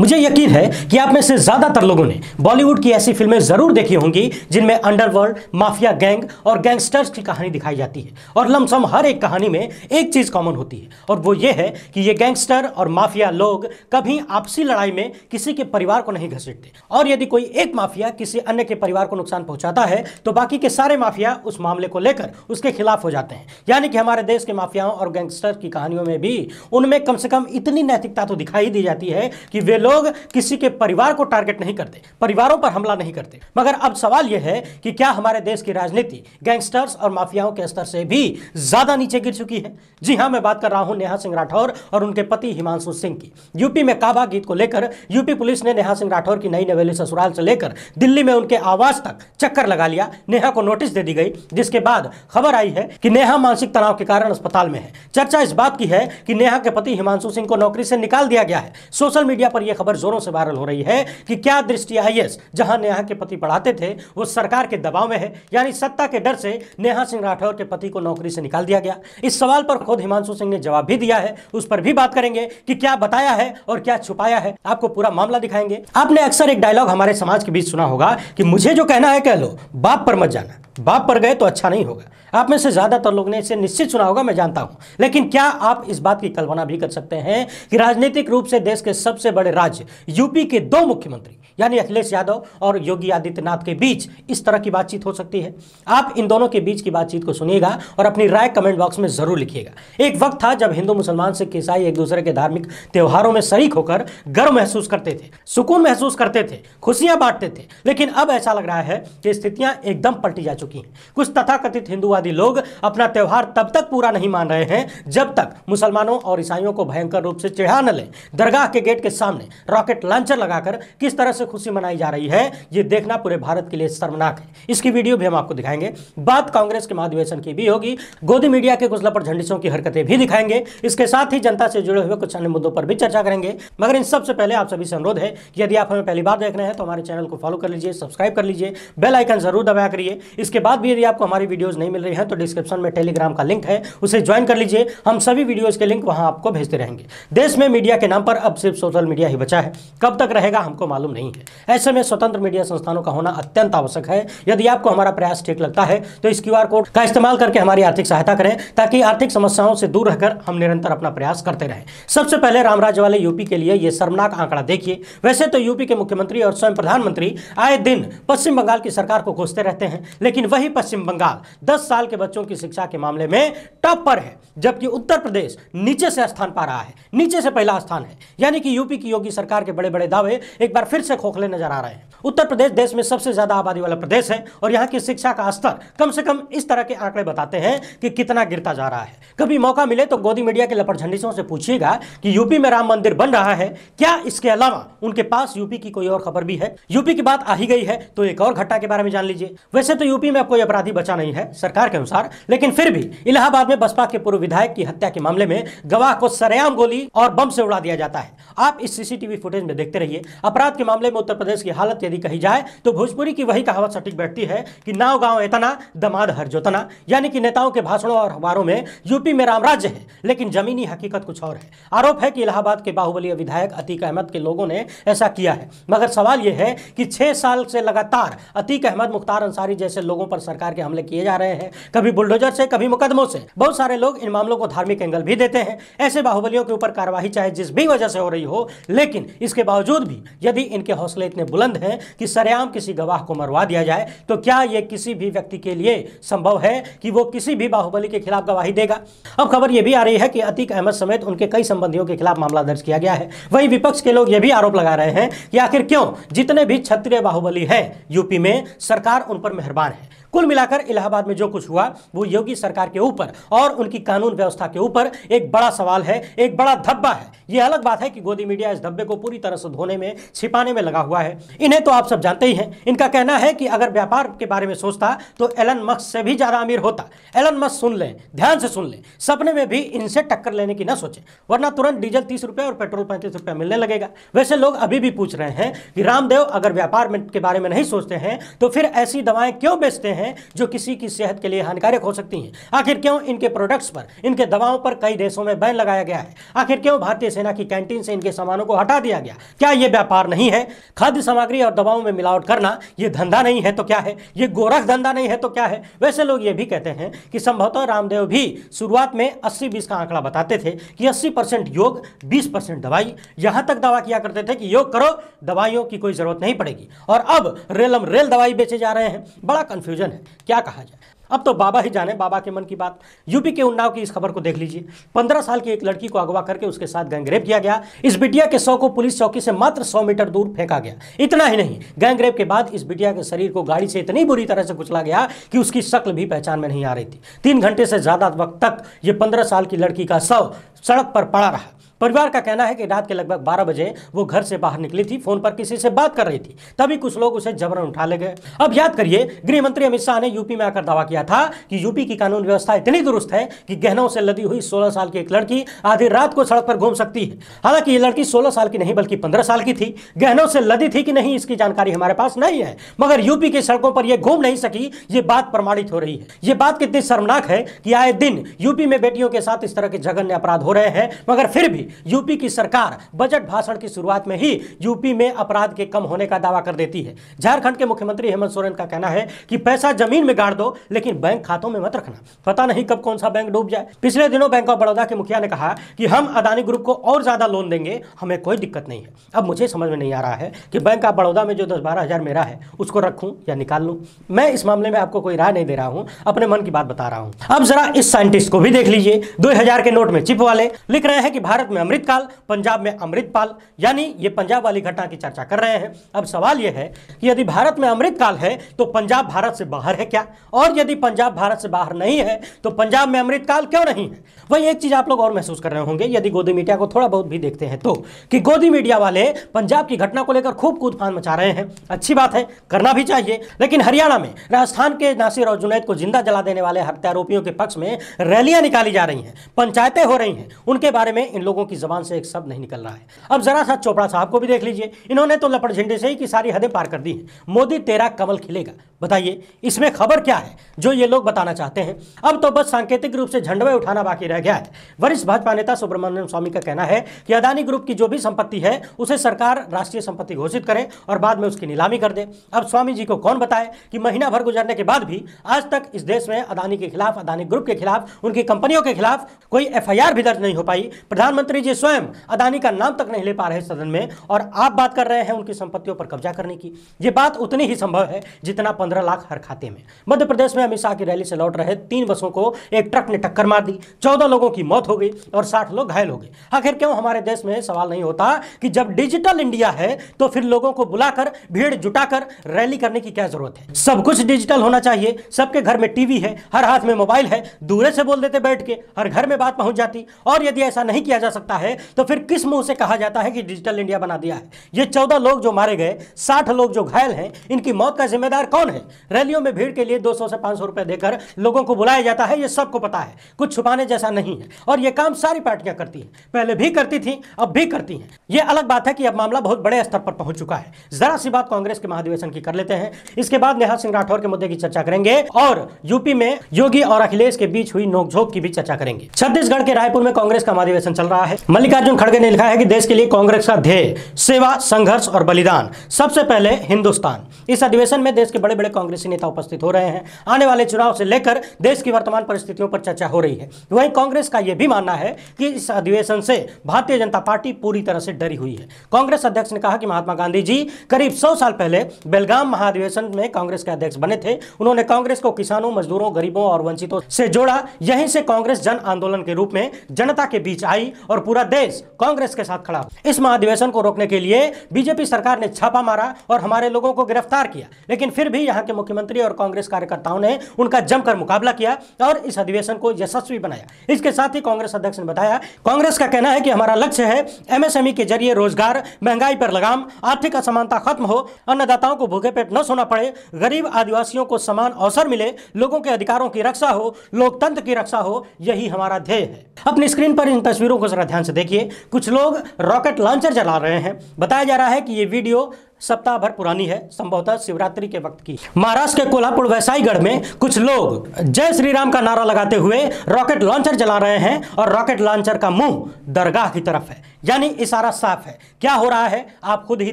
मुझे यकीन है कि आप में से ज़्यादातर लोगों ने बॉलीवुड की ऐसी फिल्में ज़रूर देखी होंगी जिनमें अंडरवर्ल्ड माफिया गैंग और गैंगस्टर्स की कहानी दिखाई जाती है और लमसम हर एक कहानी में एक चीज़ कॉमन होती है और वो ये है कि ये गैंगस्टर और माफिया लोग कभी आपसी लड़ाई में किसी के परिवार को नहीं घसीटते और यदि कोई एक माफिया किसी अन्य के परिवार को नुकसान पहुंचाता है तो बाकी के सारे माफिया उस मामले को लेकर उसके खिलाफ हो जाते हैं यानी कि हमारे देश के माफियाओं और गैंगस्टर की कहानियों में भी उनमें कम से कम इतनी नैतिकता तो दिखाई दी जाती है कि वे लोग लोग किसी के परिवार को टारगेट नहीं करते परिवारों पर हमला नहीं करते मगर अब सवाल यह है कि क्या हमारे देश की राजनीति गैंगस्टर्स और माफियाओं के स्तर से भी ज्यादा नीचे गिर चुकी है जी हाँ मैं बात कर रहा हूं नेहा सिंह राठौर और उनके पति हिमांशु सिंह की यूपी में काबा गीत को लेकर यूपी पुलिस ने नेहा सिंह राठौर की नई नवेली ससुराल से लेकर दिल्ली में उनके आवास तक चक्कर लगा लिया नेहा को नोटिस दे दी गई जिसके बाद खबर आई है कि नेहा मानसिक तनाव के कारण अस्पताल में है चर्चा इस बात की है कि नेहा के पति हिमांशु सिंह को नौकरी से निकाल दिया गया है सोशल मीडिया पर यह खबर जोरों से वायरल हो रही है कि क्या दृष्टि आई एस जहां नेहा के पति पढ़ाते थे वो सरकार के दबाव में है यानी सत्ता के डर से नेहा सिंह राठौर के पति को नौकरी से निकाल दिया गया इस सवाल पर खुद हिमांशु सिंह ने जवाब भी दिया है उस पर भी बात करेंगे कि क्या बताया है और क्या छुपाया है आपको पूरा मामला दिखाएंगे आपने अक्सर एक डायलॉग हमारे समाज के बीच सुना होगा कि मुझे जो कहना है कह लो बाप पर मत जाना बाप पर गए तो अच्छा नहीं होगा आप में से ज़्यादातर लोग ने इसे निश्चित सुना होगा मैं जानता हूं लेकिन क्या आप इस बात की कल्पना भी कर सकते हैं कि राजनीतिक रूप से देश के सबसे बड़े राज्य यूपी के दो मुख्यमंत्री यानी अखिलेश यादव और योगी आदित्यनाथ के बीच इस तरह की बातचीत हो सकती है आप इन दोनों के बीच की बातचीत को सुनिएगा और अपनी राय कमेंट बॉक्स में जरूर लिखिएगा एक वक्त था जब हिंदू मुसलमान सिख ईसाई एक दूसरे के धार्मिक त्योहारों में शरीक होकर गर्व महसूस करते थे सुकून महसूस करते थे खुशियां बांटते थे लेकिन अब ऐसा लग रहा है कि स्थितियां एकदम पलटी जा चुकी हैं कुछ तथाकथित हिंदूवादी लोग अपना त्यौहार तब तक पूरा नहीं मान रहे हैं जब तक मुसलमानों और ईसाइयों को भयंकर रूप से चिढ़ा न ले दरगाह के गेट के सामने रॉकेट लॉन्चर लगाकर किस तरह से खुशी मनाई जा रही है ये देखना पूरे भारत के लिए शर्मनाक है इसकी वीडियो भी हम आपको दिखाएंगे बात कांग्रेस के महाधिवेशन की भी होगी गोदी मीडिया के कुछ लपड़ झंडिसों की हरकतें भी दिखाएंगे इसके साथ ही जनता से जुड़े हुए कुछ अन्य मुद्दों पर भी चर्चा करेंगे मगर इन सबसे पहले आप सभी से अनुरोध है यदि आप हमें पहली बार देख रहे हैं तो हमारे चैनल को फॉलो कर लीजिए सब्सक्राइब कर लीजिए बेल आइकन जरूर दबाया करिए इसके बाद भी यदि आपको हमारी वीडियोज़ नहीं मिल रही है तो डिस्क्रिप्शन में टेलीग्राम का लिंक है उसे ज्वाइन कर लीजिए हम सभी वीडियोज़ के लिंक वहां आपको भेजते रहेंगे देश में मीडिया के नाम पर अब सिर्फ सोशल मीडिया ही बचा है कब तक रहेगा हमको मालूम नहीं है ऐसे में स्वतंत्र मीडिया संस्थानों का होना अत्यंत आवश्यक है यदि आपको हमारा प्रयास ठीक लगता है तो इस क्यू कोड का इस्तेमाल करके हमारी आर्थिक सहायता करें ताकि आर्थिक समस्याओं से दूर रहकर हम निरंतर अपना प्रयास करते रहे सबसे पहले रामराज वाले यूपी के लिए यह शर्मनाक आंकड़ा देखिए वैसे तो यूपी के मुख्यमंत्री और स्वयं प्रधानमंत्री आए दिन पश्चिम बंगाल की सरकार को कोसते रहते हैं लेकिन वही पश्चिम बंगाल 10 साल के बच्चों की शिक्षा के मामले में टॉप पर है जबकि उत्तर प्रदेश नीचे से स्थान पा रहा है नीचे से पहला स्थान है यानी कि यूपी की योगी सरकार के बड़े बड़े दावे एक बार फिर से खो खोखले नजर आ रहे हैं उत्तर प्रदेश देश में सबसे ज्यादा आबादी वाला प्रदेश है और यहाँ की शिक्षा का स्तर कम से कम इस तरह के आंकड़े बताते हैं कि कितना गिरता जा रहा है कभी मौका मिले तो गोदी मीडिया के लपटझंडिसों से पूछिएगा कि यूपी में राम मंदिर बन रहा है क्या इसके अलावा उनके पास यूपी की कोई और खबर भी है यूपी की बात आ ही गई है तो एक और घटना के बारे में जान लीजिए वैसे तो यूपी में कोई अपराधी बचा नहीं है सरकार के अनुसार लेकिन फिर भी इलाहाबाद में बसपा के पूर्व विधायक की हत्या के मामले में गवाह को सरेआम गोली और बम से उड़ा दिया जाता है आप इस सीसीटीवी फुटेज में देखते रहिए अपराध के मामले मामले में उत्तर प्रदेश की हालत यदि कही जाए तो भोजपुरी की वही कहावत सटीक बैठती है कि नाव गांव इतना दमाद हर जोतना यानी कि नेताओं के भाषणों और अखबारों में यूपी में रामराज्य है लेकिन जमीनी हकीकत कुछ और है आरोप है कि इलाहाबाद के बाहुबली विधायक अतीक अहमद के लोगों ने ऐसा किया है मगर सवाल यह है कि छह साल से लगातार अतीक अहमद मुख्तार अंसारी जैसे लोगों पर सरकार के हमले किए जा रहे हैं कभी बुलडोजर से कभी मुकदमों से बहुत सारे लोग इन मामलों को धार्मिक एंगल भी देते हैं ऐसे बाहुबलियों के ऊपर कार्यवाही चाहे जिस भी वजह से हो रही हो लेकिन इसके बावजूद भी यदि इनके हौसले इतने बुलंद हैं कि सरेआम किसी गवाह को मरवा दिया जाए तो क्या यह किसी भी व्यक्ति के लिए संभव है कि वो किसी भी बाहुबली के खिलाफ गवाही देगा अब खबर यह भी आ रही है कि अतीक अहमद समेत उनके कई संबंधियों के खिलाफ मामला दर्ज किया गया है वही विपक्ष के लोग यह भी आरोप लगा रहे हैं कि आखिर क्यों जितने भी क्षत्रिय बाहुबली हैं यूपी में सरकार उन पर मेहरबान है कुल मिलाकर इलाहाबाद में जो कुछ हुआ वो योगी सरकार के ऊपर और उनकी कानून व्यवस्था के ऊपर एक बड़ा सवाल है एक बड़ा धब्बा है ये अलग बात है कि गोदी मीडिया इस धब्बे को पूरी तरह से धोने में छिपाने में लगा हुआ है इन्हें तो आप सब जानते ही हैं इनका कहना है कि अगर व्यापार के बारे में सोचता तो एलन मक्स से भी ज़्यादा अमीर होता एलन मक्स सुन लें ध्यान से सुन लें सपने में भी इनसे टक्कर लेने की ना सोचें वरना तुरंत डीजल तीस रुपये और पेट्रोल पैंतीस रुपये मिलने लगेगा वैसे लोग अभी भी पूछ रहे हैं कि रामदेव अगर व्यापार के बारे में नहीं सोचते हैं तो फिर ऐसी दवाएं क्यों बेचते हैं हैं जो किसी की सेहत के लिए हानिकारक हो सकती हैं आखिर क्यों इनके प्रोडक्ट्स पर इनके दवाओं पर कई देशों में बैन लगाया गया है आखिर क्यों भारतीय सेना की कैंटीन से इनके सामानों को हटा दिया गया क्या यह व्यापार नहीं है खाद्य सामग्री और दवाओं में मिलावट करना यह धंधा नहीं है तो क्या है यह गोरख धंधा नहीं है तो क्या है वैसे लोग यह भी कहते हैं कि संभवतः रामदेव भी शुरुआत में अस्सी बीस का आंकड़ा बताते थे कि अस्सी परसेंट योग बीस परसेंट दवाई यहां तक दवा किया करते थे कि योग करो दवाइयों की कोई जरूरत नहीं पड़ेगी और अब रेलम रेल दवाई बेचे जा रहे हैं बड़ा कंफ्यूजन डिसीजन है क्या कहा जाए अब तो बाबा ही जाने बाबा के मन की बात यूपी के उन्नाव की इस खबर को देख लीजिए पंद्रह साल की एक लड़की को अगवा करके उसके साथ गैंगरेप किया गया इस बिटिया के शव को पुलिस चौकी से मात्र सौ मीटर दूर फेंका गया इतना ही नहीं गैंगरेप के बाद इस बिटिया के शरीर को गाड़ी से इतनी बुरी तरह से कुचला गया कि उसकी शक्ल भी पहचान में नहीं आ रही थी तीन घंटे से ज़्यादा वक्त तक ये पंद्रह साल की लड़की का शव सड़क पर पड़ा रहा परिवार का कहना है कि रात के लगभग 12 बजे वो घर से बाहर निकली थी फोन पर किसी से बात कर रही थी तभी कुछ लोग उसे जबरन उठा ले गए अब याद करिए गृह मंत्री अमित शाह ने यूपी में आकर दावा किया था कि यूपी की कानून व्यवस्था इतनी दुरुस्त है कि गहनों से लदी हुई सोलह साल की एक लड़की आधी रात को सड़क पर घूम सकती है हालांकि ये लड़की सोलह साल की नहीं बल्कि पंद्रह साल की थी गहनों से लदी थी कि नहीं इसकी जानकारी हमारे पास नहीं है मगर यूपी की सड़कों पर यह घूम नहीं सकी ये बात प्रमाणित हो रही है ये बात कितनी शर्मनाक है कि आए दिन यूपी में बेटियों के साथ इस तरह के जघन्य अपराध हो रहे हैं मगर फिर भी यूपी की सरकार बजट भाषण की शुरुआत में ही यूपी में अपराध के कम होने का दावा कर देती है झारखंड के मुख्यमंत्री हेमंत सोरेन का कहना है कि पैसा जमीन में गाड़ दो लेकिन बैंक खातों में मत रखना पता नहीं कब कौन सा बैंक डूब जाए पिछले दिनों बैंक ऑफ बड़ौदा के मुखिया ने कहा कि हम अदानी ग्रुप को और ज्यादा लोन देंगे हमें कोई दिक्कत नहीं है अब मुझे समझ में नहीं आ रहा है कि बैंक ऑफ बड़ौदा में जो दस बारह मेरा है उसको रखू या निकाल लू मैं इस मामले में आपको कोई राय नहीं दे रहा हूं अपने मन की बात बता रहा हूं अब जरा इस साइंटिस्ट को भी देख लीजिए दो के नोट में चिप वाले लिख रहे हैं कि भारत में अमृतकाल पंजाब में अमृतपाल यानी ये पंजाब वाली घटना की चर्चा कर रहे हैं अब सवाल यह है कि यदि भारत में अमृतकाल है तो पंजाब भारत से बाहर है क्या और यदि पंजाब भारत से बाहर नहीं है तो पंजाब में अमृतकाल क्यों नहीं है वही एक चीज आप लोग और महसूस कर रहे होंगे यदि गोदी मीडिया को थोड़ा बहुत भी देखते हैं तो कि गोदी मीडिया वाले पंजाब की घटना को लेकर खूब कूदफान मचा रहे हैं अच्छी बात है करना भी चाहिए लेकिन हरियाणा में राजस्थान के नासिर और जुनेद को जिंदा जला देने वाले हत्यारोपियों के पक्ष में रैलियां निकाली जा रही हैं पंचायतें हो रही हैं उनके बारे में इन लोगों लोगों की ज़बान से एक शब्द नहीं निकल रहा है अब ज़रा सा चोपड़ा साहब को भी देख लीजिए इन्होंने तो लपड़ झंडे से ही की सारी हदें पार कर दी हैं मोदी तेरा कमल खिलेगा बताइए इसमें खबर क्या है जो ये लोग बताना चाहते हैं अब तो बस सांकेतिक रूप से झंडवे उठाना बाकी रह गया है वरिष्ठ भाजपा नेता सुब्रमण्यम स्वामी का कहना है कि अदानी ग्रुप की जो भी संपत्ति है उसे सरकार राष्ट्रीय संपत्ति घोषित करे और बाद में उसकी नीलामी कर दे अब स्वामी जी को कौन बताए कि महीना भर गुजरने के बाद भी आज तक इस देश में अदानी के खिलाफ अदानी ग्रुप के खिलाफ उनकी कंपनियों के खिलाफ कोई एफ भी दर्ज नहीं हो पाई प्रधानमंत्री मुख्यमंत्री जी स्वयं अदानी का नाम तक नहीं ले पा रहे सदन में और आप बात कर रहे हैं उनकी संपत्तियों पर कब्जा करने की ये बात उतनी ही संभव है जितना पंद्रह लाख हर खाते में मध्य प्रदेश में अमित शाह की रैली से लौट रहे तीन बसों को एक ट्रक ने टक्कर मार दी चौदह लोगों की मौत हो गई और साठ लोग घायल हो गए आखिर क्यों हमारे देश में सवाल नहीं होता कि जब डिजिटल इंडिया है तो फिर लोगों को बुलाकर भीड़ जुटाकर रैली करने की क्या जरूरत है सब कुछ डिजिटल होना चाहिए सबके घर में टीवी है हर हाथ में मोबाइल है दूर से बोल देते बैठ के हर घर में बात पहुंच जाती और यदि ऐसा नहीं किया जा सकता सकता है तो फिर किस मुंह से कहा जाता है कि डिजिटल इंडिया बना दिया है ये चौदह लोग जो मारे गए साठ लोग जो घायल हैं इनकी मौत का जिम्मेदार कौन है रैलियों में भीड़ के लिए दो से पांच रुपए देकर लोगों को बुलाया जाता है यह सबको पता है कुछ छुपाने जैसा नहीं है और यह काम सारी पार्टियां करती हैं पहले भी करती थी अब भी करती हैं यह अलग बात है कि अब मामला बहुत बड़े स्तर पर पहुंच चुका है जरा सी बात कांग्रेस के महाधिवेशन की कर लेते हैं इसके बाद नेहा सिंह राठौर के मुद्दे की चर्चा करेंगे और यूपी में योगी और अखिलेश के बीच हुई नोकझोंक की भी चर्चा करेंगे छत्तीसगढ़ के रायपुर में कांग्रेस का महाधिवेशन चल रहा है मल्लिकार्जुन खड़गे ने लिखा है कि देश के लिए कांग्रेस का ध्येय सेवा संघर्ष और बलिदान सबसे पहले हिंदुस्तान इस अधिवेशन में देश के बड़े बड़े कांग्रेसी नेता उपस्थित हो रहे हैं आने वाले चुनाव से लेकर देश की वर्तमान परिस्थितियों पर चर्चा हो रही है वहीं कांग्रेस का यह भी मानना है कि इस अधिवेशन से भारतीय जनता पार्टी पूरी तरह से डरी हुई है कांग्रेस अध्यक्ष ने कहा कि महात्मा गांधी जी करीब सौ साल पहले बेलगाम महाधिवेशन में कांग्रेस के अध्यक्ष बने थे उन्होंने कांग्रेस को किसानों मजदूरों गरीबों और वंचितों से जोड़ा यहीं से कांग्रेस जन आंदोलन के रूप में जनता के बीच आई और और पूरा देश कांग्रेस के साथ खड़ा इस महाधिवेशन को रोकने के लिए बीजेपी सरकार ने छापा मारा और हमारे लोगों को गिरफ्तार किया लेकिन फिर भी यहाँ के मुख्यमंत्री और कांग्रेस कार्यकर्ताओं ने उनका जमकर मुकाबला किया और इस अधिवेशन को यशस्वी बनाया इसके साथ ही कांग्रेस अध्यक्ष ने बताया कांग्रेस का कहना है कि हमारा लक्ष्य है एमएसएमई के जरिए रोजगार महंगाई पर लगाम आर्थिक असमानता खत्म हो अन्नदाताओं को भूखे पेट न सोना पड़े गरीब आदिवासियों को समान अवसर मिले लोगों के अधिकारों की रक्षा हो लोकतंत्र की रक्षा हो यही हमारा ध्येय है अपनी स्क्रीन पर इन तस्वीरों को जरा ध्यान से देखिए कुछ लोग रॉकेट लॉन्चर चला रहे हैं बताया जा रहा है कि ये वीडियो सप्ताह भर पुरानी है संभवतः शिवरात्रि के वक्त की महाराष्ट्र के कोल्हापुर वैसाईगढ़ में कुछ लोग जय श्री राम का नारा लगाते हुए रॉकेट लॉन्चर चला रहे हैं और रॉकेट लॉन्चर का मुंह दरगाह की तरफ है यानी इशारा साफ है क्या हो रहा है आप खुद ही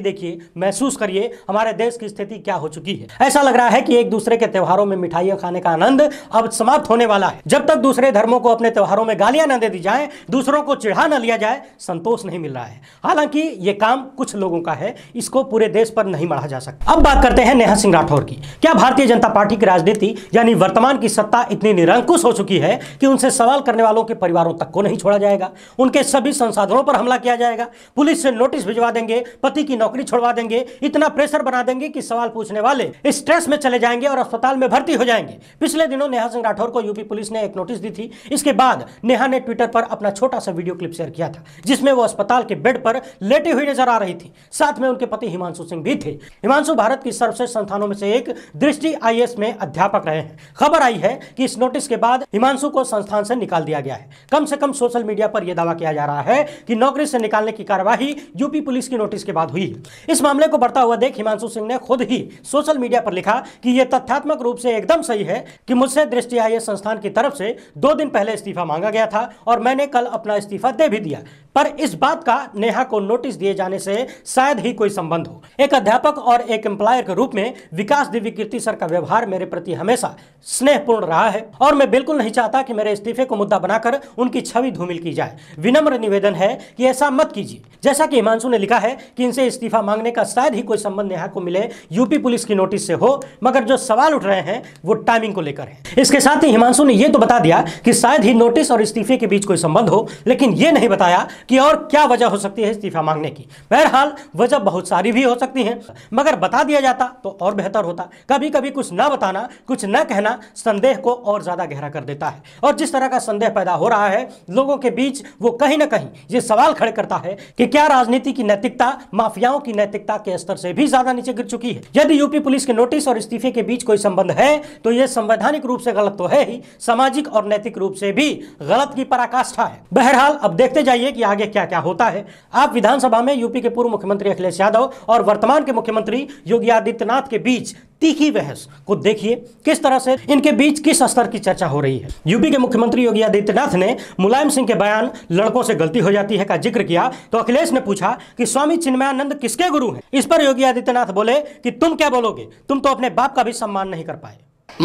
देखिए महसूस करिए हमारे देश की स्थिति क्या हो चुकी है ऐसा लग रहा है कि एक दूसरे के त्योहारों में मिठाइयां खाने का आनंद अब समाप्त होने वाला है जब तक दूसरे धर्मों को अपने त्योहारों में गालियां न दे दी जाए दूसरों को चिढ़ा न लिया जाए संतोष नहीं मिल रहा है हालांकि ये काम कुछ लोगों का है इसको पूरे देश पर नहीं मढ़ा जा सकता अब बात करते हैं नेहा सिंह राठौर की क्या भारतीय जनता पार्टी की राजनीति यानी वर्तमान की सत्ता इतनी निरंकुश हो चुकी है कि उनसे सवाल करने वालों के परिवारों तक को नहीं छोड़ा जाएगा उनके सभी संसाधनों पर हमला मुकदमा किया जाएगा पुलिस से नोटिस भिजवा देंगे पति की नौकरी छोड़वा देंगे इतना प्रेशर बना देंगे कि सवाल पूछने वाले स्ट्रेस में चले जाएंगे और अस्पताल में भर्ती हो जाएंगे पिछले दिनों नेहा सिंह राठौर को यूपी पुलिस ने एक नोटिस दी थी इसके बाद नेहा ने ट्विटर पर अपना छोटा सा वीडियो क्लिप शेयर किया था जिसमें वो अस्पताल के बेड पर लेटे हुई नजर आ रही थी साथ में उनके पति हिमांशु सिंह भी थे हिमांशु भारत की सर्वश्रेष्ठ संस्थानों में से एक दृष्टि आई में अध्यापक रहे हैं खबर आई है कि इस नोटिस के बाद हिमांशु को संस्थान से निकाल दिया गया है कम से कम सोशल मीडिया पर यह दावा किया जा रहा है कि नौकरी नौकरी से निकालने की कार्यवाही यूपी पुलिस की नोटिस के बाद हुई इस मामले को बढ़ता हुआ देख हिमांशु सिंह ने खुद ही सोशल मीडिया पर लिखा कि यह तथ्यात्मक रूप से एकदम सही है कि मुझसे दृष्टि आई संस्थान की तरफ से दो दिन पहले इस्तीफा मांगा गया था और मैंने कल अपना इस्तीफा दे भी दिया पर इस बात का नेहा को नोटिस दिए जाने से शायद ही कोई संबंध हो एक अध्यापक और एक एम्प्लॉयर के रूप में विकास दिव्य कीर्ति सर का व्यवहार मेरे प्रति हमेशा स्नेहपूर्ण रहा है और मैं बिल्कुल नहीं चाहता कि मेरे इस्तीफे को मुद्दा बनाकर उनकी छवि धूमिल की जाए विनम्र निवेदन है कि ऐसा मत कीजिए जैसा की हिमांशु ने लिखा है कि इनसे इस्तीफा मांगने का शायद ही कोई संबंध नेहा को मिले यूपी पुलिस की नोटिस से हो मगर जो सवाल उठ रहे हैं वो टाइमिंग को लेकर है इसके साथ ही हिमांशु ने यह तो बता दिया कि शायद ही नोटिस और इस्तीफे के बीच कोई संबंध हो लेकिन यह नहीं बताया कि और क्या वजह हो सकती है इस्तीफा मांगने की बहरहाल वजह बहुत सारी भी हो सकती हैं मगर बता दिया जाता तो और बेहतर होता कभी कभी कुछ ना बताना कुछ न कहना संदेह को और ज़्यादा गहरा कर देता है और जिस तरह का संदेह पैदा हो रहा है लोगों के बीच वो कहीं ना कहीं ये सवाल खड़े करता है कि क्या राजनीति की नैतिकता माफियाओं की नैतिकता के स्तर से भी ज्यादा नीचे गिर चुकी है यदि यूपी पुलिस के नोटिस और इस्तीफे के बीच कोई संबंध है तो यह संवैधानिक रूप से गलत तो है ही सामाजिक और नैतिक रूप से भी गलत की पराकाष्ठा है बहरहाल अब देखते जाइए कि आगे आगे क्या क्या होता है आप विधानसभा में यूपी के पूर्व मुख्यमंत्री अखिलेश यादव और वर्तमान के मुख्यमंत्री योगी आदित्यनाथ के बीच तीखी बहस को देखिए किस तरह से इनके बीच किस स्तर की चर्चा हो रही है यूपी के मुख्यमंत्री योगी आदित्यनाथ ने मुलायम सिंह के बयान लड़कों से गलती हो जाती है का जिक्र किया तो अखिलेश ने पूछा कि स्वामी चिन्मयानंद किसके गुरु हैं इस पर योगी आदित्यनाथ बोले कि तुम क्या बोलोगे तुम तो अपने बाप का भी सम्मान नहीं कर पाए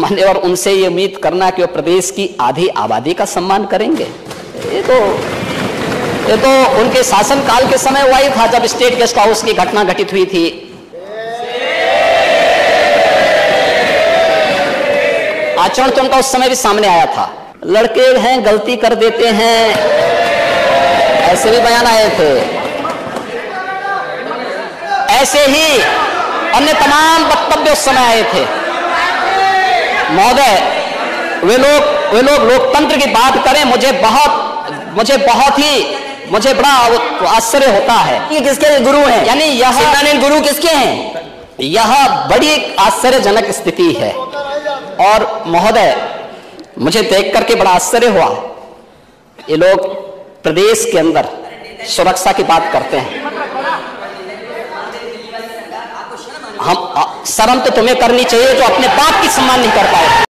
मान्यवर उनसे ये उम्मीद करना की प्रदेश की आधी आबादी का सम्मान करेंगे ये तो ये तो उनके शासन काल के समय हुआ ही था जब स्टेट गेस्ट हाउस की घटना घटित हुई थी आचरण तो उनका उस समय भी सामने आया था लड़के हैं गलती कर देते हैं ऐसे भी बयान आए थे ऐसे ही अन्य तमाम वक्तव्य उस समय आए थे महोदय वे लोग वे लोग लोकतंत्र की बात करें मुझे बहुत मुझे बहुत ही मुझे बड़ा आश्चर्य होता है ये किसके गुरु हैं यानी यह गुरु किसके हैं यह बड़ी आश्चर्यजनक स्थिति है और महोदय मुझे देख करके बड़ा आश्चर्य हुआ ये लोग प्रदेश के अंदर सुरक्षा की बात करते हैं हम शर्म तो तुम्हें करनी चाहिए जो अपने बाप की सम्मान नहीं कर पाए